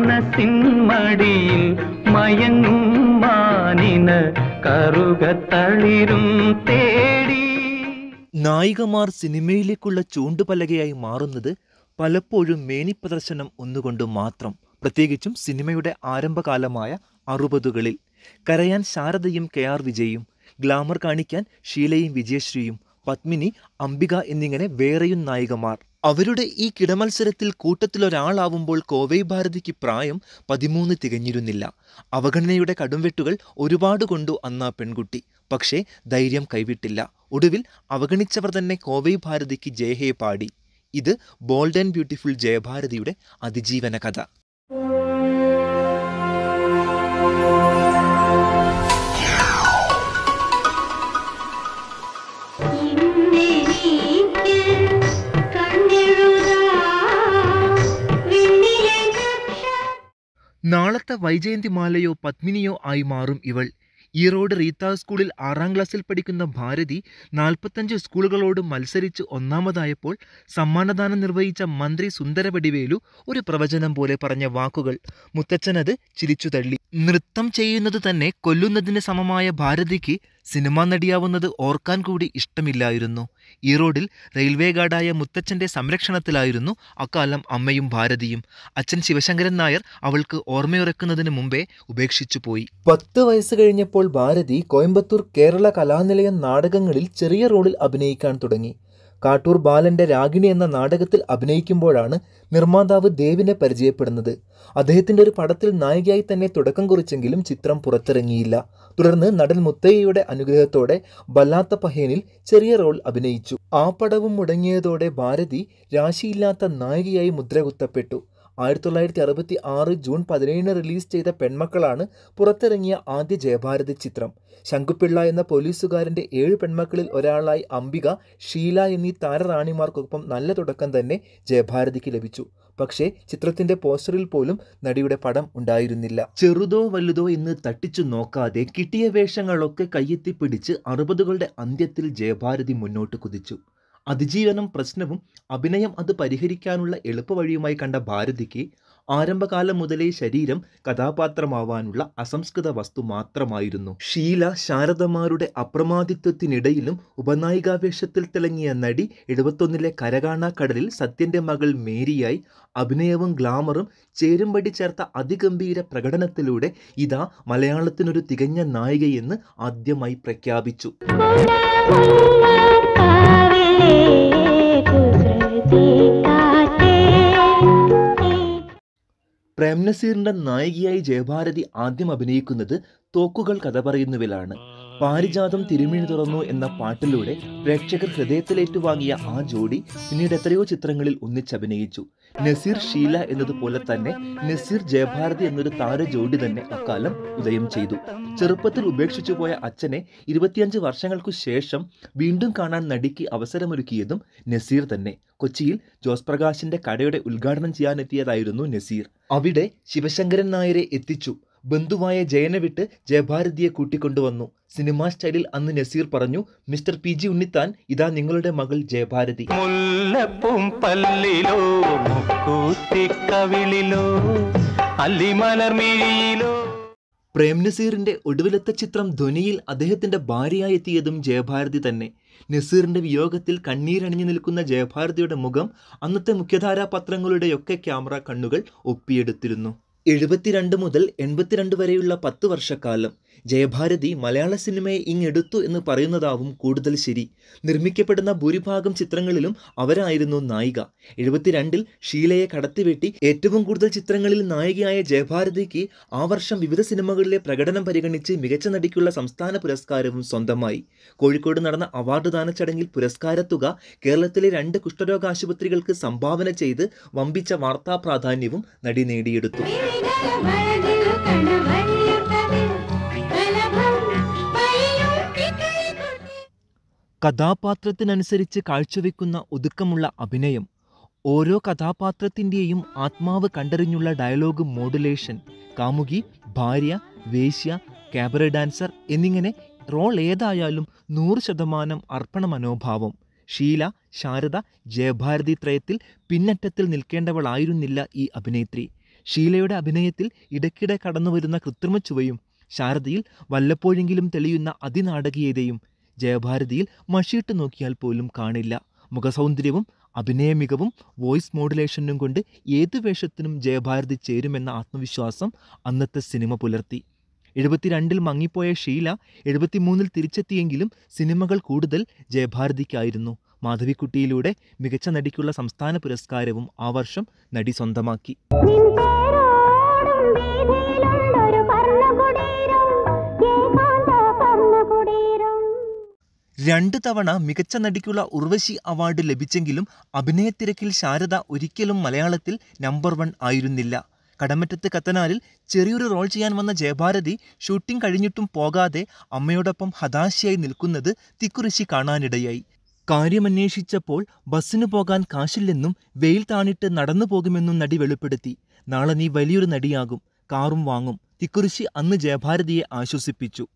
മനസ്സിൻ മടിയിൽ മയങ്ങും മാനിന കറുകത്തളിരും തേടി നായികമാർ സിനിമയിലേക്കുള്ള ചൂണ്ടുപലകയായി മാറുന്നത് പലപ്പോഴും മേനി പ്രദർശനം ഒന്നുകൊണ്ട് മാത്രം പ്രത്യേകിച്ചും സിനിമയുടെ ആരംഭകാലമായ അറുപതുകളിൽ കരയാൻ ശാരദയും കെ ആർ വിജയും ഗ്ലാമർ കാണിക്കാൻ ഷീലയും വിജയശ്രീയും പത്മിനി അംബിക എന്നിങ്ങനെ വേറെയും നായികമാർ അവരുടെ ഈ കിടമത്സരത്തിൽ കൂട്ടത്തിലൊരാളാവുമ്പോൾ കോവൈ ഭാരതിക്ക് പ്രായം പതിമൂന്ന് തികഞ്ഞിരുന്നില്ല അവഗണനയുടെ കടുംവെട്ടുകൾ ഒരുപാട് കൊണ്ടു അന്ന പെൺകുട്ടി പക്ഷേ ധൈര്യം കൈവിട്ടില്ല ഒടുവിൽ അവഗണിച്ചവർ തന്നെ കോവൈ ഭാരതിക്ക് ജയഹേ പാടി ഇത് ബോൾഡ് ആൻഡ് ബ്യൂട്ടിഫുൾ ജയഭാരതിയുടെ അതിജീവന കഥ വൈജയന്തിമാലയോ പത്മിനിയോ ആയി മാറും ഇവൾ ഈറോഡ് റീത്ത സ്കൂളിൽ ആറാം ക്ലാസ്സിൽ പഠിക്കുന്ന ഭാരതി നാൽപ്പത്തഞ്ച് സ്കൂളുകളോട് മത്സരിച്ച് ഒന്നാമതായപ്പോൾ സമ്മാനദാനം നിർവഹിച്ച മന്ത്രി സുന്ദര വടിവേലു ഒരു പ്രവചനം പോലെ പറഞ്ഞ വാക്കുകൾ മുത്തച്ഛനത് ചിരിച്ചു തള്ളി നൃത്തം ചെയ്യുന്നത് തന്നെ കൊല്ലുന്നതിന് സമമായ ഭാരതിക്ക് സിനിമാ നടിയാവുന്നത് ഓർക്കാൻ കൂടി ഇഷ്ടമില്ലായിരുന്നു ഈറോഡിൽ റെയിൽവേ ഗാർഡായ മുത്തച്ഛൻ്റെ സംരക്ഷണത്തിലായിരുന്നു അക്കാലം അമ്മയും ഭാരതിയും അച്ഛൻ ശിവശങ്കരൻ നായർ അവൾക്ക് ഓർമ്മയുറക്കുന്നതിന് മുമ്പേ ഉപേക്ഷിച്ചു പോയി പത്ത് വയസ്സ് കഴിഞ്ഞപ്പോൾ ഭാരതി കോയമ്പത്തൂർ കേരള കലാനിലയം നാടകങ്ങളിൽ ചെറിയ റോളിൽ അഭിനയിക്കാൻ തുടങ്ങി കാട്ടൂർ ബാലന്റെ രാഗിണി എന്ന നാടകത്തിൽ അഭിനയിക്കുമ്പോഴാണ് നിർമ്മാതാവ് ദേവിനെ പരിചയപ്പെടുന്നത് അദ്ദേഹത്തിന്റെ ഒരു പടത്തിൽ നായികയായി തന്നെ തുടക്കം കുറിച്ചെങ്കിലും ചിത്രം പുറത്തിറങ്ങിയില്ല തുടർന്ന് നടൻ മുത്തയ്യയുടെ അനുഗ്രഹത്തോടെ ബല്ലാത്ത പഹേനിൽ ചെറിയ റോൾ അഭിനയിച്ചു ആ പടവും മുടങ്ങിയതോടെ ഭാരതി രാശിയില്ലാത്ത നായികയായി മുദ്രകുത്തപ്പെട്ടു ആയിരത്തി തൊള്ളായിരത്തി അറുപത്തി ആറ് ജൂൺ പതിനേഴിന് റിലീസ് ചെയ്ത പെൺമക്കളാണ് പുറത്തിറങ്ങിയ ആദ്യ ജയഭാരതി ചിത്രം ശങ്കുപിള്ള എന്ന പോലീസുകാരൻ്റെ ഏഴ് പെൺമക്കളിൽ ഒരാളായി അംബിക ഷീല എന്നീ താരറാണിമാർക്കൊപ്പം നല്ല തുടക്കം തന്നെ ജയഭാരതിക്ക് ലഭിച്ചു പക്ഷേ ചിത്രത്തിന്റെ പോസ്റ്ററിൽ പോലും നടിയുടെ പടം ഉണ്ടായിരുന്നില്ല ചെറുതോ വലുതോ എന്ന് തട്ടിച്ചു നോക്കാതെ കിട്ടിയ വേഷങ്ങളൊക്കെ കയ്യെത്തിപ്പിടിച്ച് അറുപതുകളുടെ അന്ത്യത്തിൽ ജയഭാരതി മുന്നോട്ട് കുതിച്ചു അതിജീവനം പ്രശ്നവും അഭിനയം അത് പരിഹരിക്കാനുള്ള എളുപ്പവഴിയുമായി കണ്ട ഭാരതിക്ക് ആരംഭകാലം മുതലേ ശരീരം കഥാപാത്രമാവാനുള്ള അസംസ്കൃത വസ്തു മാത്രമായിരുന്നു ഷീല ശാരദമാരുടെ അപ്രമാദിത്വത്തിനിടയിലും ഉപനായികാവേഷത്തിൽ തിളങ്ങിയ നടി എഴുപത്തൊന്നിലെ കരകാണാക്കടലിൽ സത്യന്റെ മകൾ മേരിയായി അഭിനയവും ഗ്ലാമറും ചേരുംപടി ചേർത്ത അതിഗംഭീര പ്രകടനത്തിലൂടെ ഇതാ മലയാളത്തിനൊരു തികഞ്ഞ നായികയെന്ന് ആദ്യമായി പ്രഖ്യാപിച്ചു പ്രേംനസീറിന്റെ നായികയായി ജയഭാരതി ആദ്യം അഭിനയിക്കുന്നത് തോക്കുകൾ കഥ പറയുന്നുവിലാണ് പാരിജാതം തിരുമിഴി തുറന്നു എന്ന പാട്ടിലൂടെ പ്രേക്ഷകർ ഹൃദയത്തിലേറ്റുവാങ്ങിയ ആ ജോഡി പിന്നീട് എത്രയോ ചിത്രങ്ങളിൽ ഒന്നിച്ചഭിനയിച്ചു നസീർ ഷീല എന്നതുപോലെ തന്നെ നസീർ ജയഭാരതി എന്നൊരു താര ജോഡി തന്നെ അക്കാലം ഉദയം ചെയ്തു ചെറുപ്പത്തിൽ ഉപേക്ഷിച്ചു പോയ അച്ഛനെ ഇരുപത്തിയഞ്ച് വർഷങ്ങൾക്കു ശേഷം വീണ്ടും കാണാൻ നടിക്ക് അവസരമൊരുക്കിയതും നസീർ തന്നെ കൊച്ചിയിൽ ജോസ് പ്രകാശിന്റെ കടയുടെ ഉദ്ഘാടനം ചെയ്യാനെത്തിയതായിരുന്നു നസീർ അവിടെ ശിവശങ്കരൻ നായരെ എത്തിച്ചു ബന്ധുവായ ജയനെ വിട്ട് ജയഭാരതിയെ കൂട്ടിക്കൊണ്ടുവന്നു സിനിമാ സ്റ്റൈലിൽ അന്ന് നസീർ പറഞ്ഞു മിസ്റ്റർ പി ജി ഉണ്ണിത്താൻ ഇതാ നിങ്ങളുടെ മകൾ ജയഭാരതി മുല്ലപ്പും പല്ലിലോ പ്രേം നസീറിൻ്റെ ഒടുവിലത്തെ ചിത്രം ധ്വനിയിൽ അദ്ദേഹത്തിൻ്റെ ഭാര്യയായി എത്തിയതും ജയഭാരതി തന്നെ നസീറിൻ്റെ വിയോഗത്തിൽ കണ്ണീരണിഞ്ഞു നിൽക്കുന്ന ജയഭാരതിയുടെ മുഖം അന്നത്തെ മുഖ്യധാരാപത്രങ്ങളുടെയൊക്കെ ക്യാമറ കണ്ണുകൾ ഒപ്പിയെടുത്തിരുന്നു എഴുപത്തിരണ്ട് മുതൽ എൺപത്തിരണ്ട് വരെയുള്ള പത്ത് വർഷക്കാലം ജയഭാരതി മലയാള സിനിമയെ ഇങ്ങെടുത്തു എന്ന് പറയുന്നതാവും കൂടുതൽ ശരി നിർമ്മിക്കപ്പെടുന്ന ഭൂരിഭാഗം ചിത്രങ്ങളിലും അവരായിരുന്നു നായിക എഴുപത്തിരണ്ടിൽ ഷീലയെ കടത്തിവെട്ടി ഏറ്റവും കൂടുതൽ ചിത്രങ്ങളിൽ നായികയായ ജയഭാരതിക്ക് ആ വർഷം വിവിധ സിനിമകളിലെ പ്രകടനം പരിഗണിച്ച് മികച്ച നടിക്കുള്ള സംസ്ഥാന പുരസ്കാരവും സ്വന്തമായി കോഴിക്കോട് നടന്ന അവാർഡ് ദാന ചടങ്ങിൽ പുരസ്കാരത്തുക കേരളത്തിലെ രണ്ട് കുഷ്ഠരോഗ ആശുപത്രികൾക്ക് സംഭാവന ചെയ്ത് വമ്പിച്ച വാർത്താ പ്രാധാന്യവും നടി നേടിയെടുത്തു കഥാപാത്രത്തിനനുസരിച്ച് കാഴ്ചവെക്കുന്ന ഒതുക്കമുള്ള അഭിനയം ഓരോ കഥാപാത്രത്തിൻ്റെയും ആത്മാവ് കണ്ടറിഞ്ഞുള്ള ഡയലോഗ് മോഡുലേഷൻ കാമുകി ഭാര്യ വേശ്യ ക്യാബറ ഡാൻസർ എന്നിങ്ങനെ റോൾ ഏതായാലും നൂറ് ശതമാനം അർപ്പണ മനോഭാവം ഷീല ശാരദ ജയഭാരതി ത്രയത്തിൽ പിന്നറ്റത്തിൽ നിൽക്കേണ്ടവളായിരുന്നില്ല ഈ അഭിനേത്രി ഷീലയുടെ അഭിനയത്തിൽ ഇടയ്ക്കിടെ കടന്നുവരുന്ന കൃത്രിമ ചുവയും ശാരദയിൽ വല്ലപ്പോഴെങ്കിലും തെളിയുന്ന അതിനാടകീയതയും ജയഭാരതിയിൽ മഷിയിട്ട് നോക്കിയാൽ പോലും കാണില്ല മുഖസൗന്ദര്യവും അഭിനയ മികവും വോയിസ് മോഡുലേഷനും കൊണ്ട് ഏത് വേഷത്തിനും ജയഭാരതി ചേരുമെന്ന ആത്മവിശ്വാസം അന്നത്തെ സിനിമ പുലർത്തി എഴുപത്തിരണ്ടിൽ മങ്ങിപ്പോയ ഷീല എഴുപത്തിമൂന്നിൽ തിരിച്ചെത്തിയെങ്കിലും സിനിമകൾ കൂടുതൽ ജയഭാരതിക്കായിരുന്നു മാധവിക്കുട്ടിയിലൂടെ മികച്ച നടിക്കുള്ള സംസ്ഥാന പുരസ്കാരവും ആ വർഷം നടി സ്വന്തമാക്കി രണ്ട് തവണ മികച്ച നടിക്കുള്ള ഉർവശി അവാർഡ് ലഭിച്ചെങ്കിലും അഭിനയത്തിരക്കിൽ ശാരദ ഒരിക്കലും മലയാളത്തിൽ നമ്പർ വൺ ആയിരുന്നില്ല കടമറ്റത്ത് കത്തനാലിൽ ചെറിയൊരു റോൾ ചെയ്യാൻ വന്ന ജയഭാരതി ഷൂട്ടിംഗ് കഴിഞ്ഞിട്ടും പോകാതെ അമ്മയോടൊപ്പം ഹതാശയായി നിൽക്കുന്നത് തിക്കുറിശി കാണാനിടയായി കാര്യമന്വേഷിച്ചപ്പോൾ ബസ്സിന് പോകാൻ കാശില്ലെന്നും വെയിൽ താണിട്ട് നടന്നു പോകുമെന്നും നടി വെളിപ്പെടുത്തി നാളെ നീ വലിയൊരു നടിയാകും കാറും വാങ്ങും തിക്കുറിശി അന്ന് ജയഭാരതിയെ ആശ്വസിപ്പിച്ചു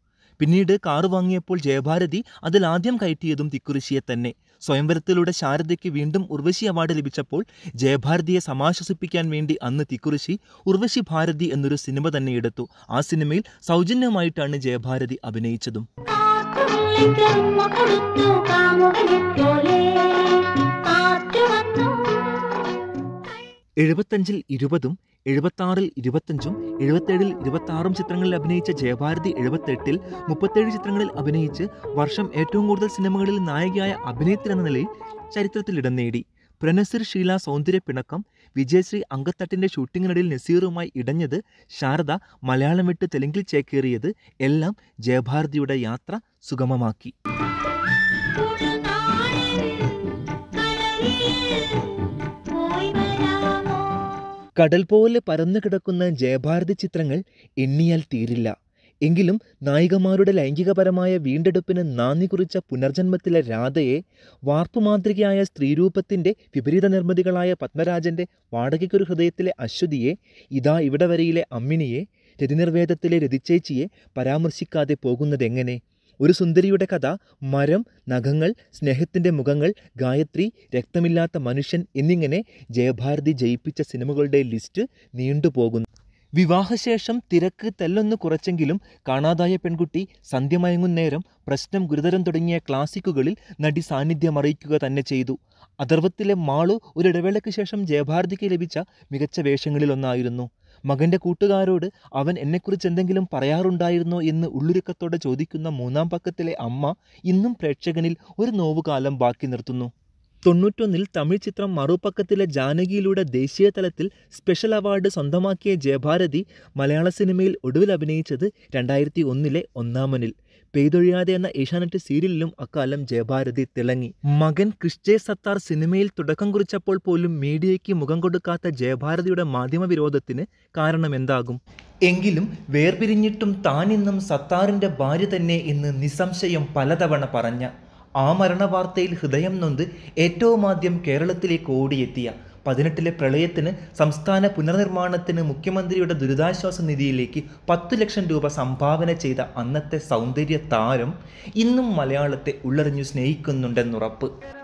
പിന്നീട് കാർ വാങ്ങിയപ്പോൾ ജയഭാരതി അതിൽ ആദ്യം കയറ്റിയതും തിക്കുറിശിയെ തന്നെ സ്വയംവരത്തിലൂടെ ശാരദയ്ക്ക് വീണ്ടും ഉർവശി അവാർഡ് ലഭിച്ചപ്പോൾ ജയഭാരതിയെ സമാശ്വസിപ്പിക്കാൻ വേണ്ടി അന്ന് തിക്കുറിശി ഉർവശി ഭാരതി എന്നൊരു സിനിമ തന്നെ എടുത്തു ആ സിനിമയിൽ സൗജന്യമായിട്ടാണ് ജയഭാരതി അഭിനയിച്ചതും എഴുപത്തഞ്ചിൽ ഇരുപതും എഴുപത്താറിൽ ഇരുപത്തഞ്ചും എഴുപത്തേഴിൽ ഇരുപത്താറും ചിത്രങ്ങളിൽ അഭിനയിച്ച ജയഭാരതി എഴുപത്തെട്ടിൽ മുപ്പത്തേഴ് ചിത്രങ്ങളിൽ അഭിനയിച്ച് വർഷം ഏറ്റവും കൂടുതൽ സിനിമകളിൽ നായികയായ എന്ന നിലയിൽ ചരിത്രത്തിൽ ഇടം നേടി പ്രനസിർ ഷീല സൗന്ദര്യ പിണക്കം വിജയശ്രീ അങ്കത്തട്ടിൻ്റെ ഷൂട്ടിങ്ങിനിടയിൽ നസീറുമായി ഇടഞ്ഞത് ശാരദ മലയാളം വിട്ട് തെലുങ്കിൽ ചേക്കേറിയത് എല്ലാം ജയഭാരതിയുടെ യാത്ര സുഗമമാക്കി കടൽ പോലെ പരന്നു കിടക്കുന്ന ജയഭാരതി ചിത്രങ്ങൾ എണ്ണിയാൽ തീരില്ല എങ്കിലും നായികമാരുടെ ലൈംഗികപരമായ വീണ്ടെടുപ്പിന് നാന്ദി കുറിച്ച പുനർജന്മത്തിലെ രാധയെ വാർപ്പുമാതൃകയായ സ്ത്രീരൂപത്തിൻ്റെ വിപരീത നിർമ്മിതികളായ പത്മരാജൻ്റെ വാടകയ്ക്കൊരു ഹൃദയത്തിലെ അശ്വതിയെ ഇതാ ഇവിടെ വരയിലെ അമ്മിണിയെ രതിനിർവേദത്തിലെ രതിച്ചേച്ചിയെ പരാമർശിക്കാതെ പോകുന്നതെങ്ങനെ ഒരു സുന്ദരിയുടെ കഥ മരം നഖങ്ങൾ സ്നേഹത്തിൻ്റെ മുഖങ്ങൾ ഗായത്രി രക്തമില്ലാത്ത മനുഷ്യൻ എന്നിങ്ങനെ ജയഭാരതി ജയിപ്പിച്ച സിനിമകളുടെ ലിസ്റ്റ് നീണ്ടുപോകുന്നു വിവാഹശേഷം തിരക്ക് തെല്ലൊന്ന് കുറച്ചെങ്കിലും കാണാതായ പെൺകുട്ടി സന്ധ്യമയങ്ങുന്നേരം പ്രശ്നം ഗുരുതരം തുടങ്ങിയ ക്ലാസിക്കുകളിൽ നടി സാന്നിധ്യം അറിയിക്കുക തന്നെ ചെയ്തു അതർവത്തിലെ മാളു ഒരിടവേളയ്ക്ക് ശേഷം ജയഭാരതിക്ക് ലഭിച്ച മികച്ച വേഷങ്ങളിലൊന്നായിരുന്നു മകൻ്റെ കൂട്ടുകാരോട് അവൻ എന്നെക്കുറിച്ച് എന്തെങ്കിലും പറയാറുണ്ടായിരുന്നോ എന്ന് ഉള്ളുരുക്കത്തോടെ ചോദിക്കുന്ന മൂന്നാം പക്കത്തിലെ അമ്മ ഇന്നും പ്രേക്ഷകനിൽ ഒരു നോവുകാലം ബാക്കി നിർത്തുന്നു തൊണ്ണൂറ്റൊന്നിൽ തമിഴ് ചിത്രം മറുപക്കത്തിലെ ജാനകിയിലൂടെ ദേശീയ തലത്തിൽ സ്പെഷ്യൽ അവാർഡ് സ്വന്തമാക്കിയ ജയഭാരതി മലയാള സിനിമയിൽ ഒടുവിൽ അഭിനയിച്ചത് രണ്ടായിരത്തി ഒന്നിലെ ഒന്നാമനിൽ പെയ്തൊഴിയാതെ എന്ന ഏഷ്യാനെറ്റ് സീരിയലിലും അക്കാലം ജയഭാരതി തിളങ്ങി മകൻ ക്രിസ്റ്റേ സത്താർ സിനിമയിൽ തുടക്കം കുറിച്ചപ്പോൾ പോലും മീഡിയയ്ക്ക് മുഖം കൊടുക്കാത്ത ജയഭാരതിയുടെ മാധ്യമ വിരോധത്തിന് കാരണമെന്താകും എങ്കിലും വേർപിരിഞ്ഞിട്ടും താൻ ഇന്നും സത്താറിന്റെ ഭാര്യ തന്നെ ഇന്ന് നിസ്സംശയം പലതവണ പറഞ്ഞ ആ മരണ വാർത്തയിൽ ഹൃദയം നൊന്ത് ഏറ്റവും ആദ്യം കേരളത്തിലേക്ക് ഓടിയെത്തിയ പതിനെട്ടിലെ പ്രളയത്തിന് സംസ്ഥാന പുനർനിർമ്മാണത്തിന് മുഖ്യമന്ത്രിയുടെ ദുരിതാശ്വാസ നിധിയിലേക്ക് പത്ത് ലക്ഷം രൂപ സംഭാവന ചെയ്ത അന്നത്തെ സൗന്ദര്യ താരം ഇന്നും മലയാളത്തെ ഉള്ളറിഞ്ഞു സ്നേഹിക്കുന്നുണ്ടെന്നുറപ്പ്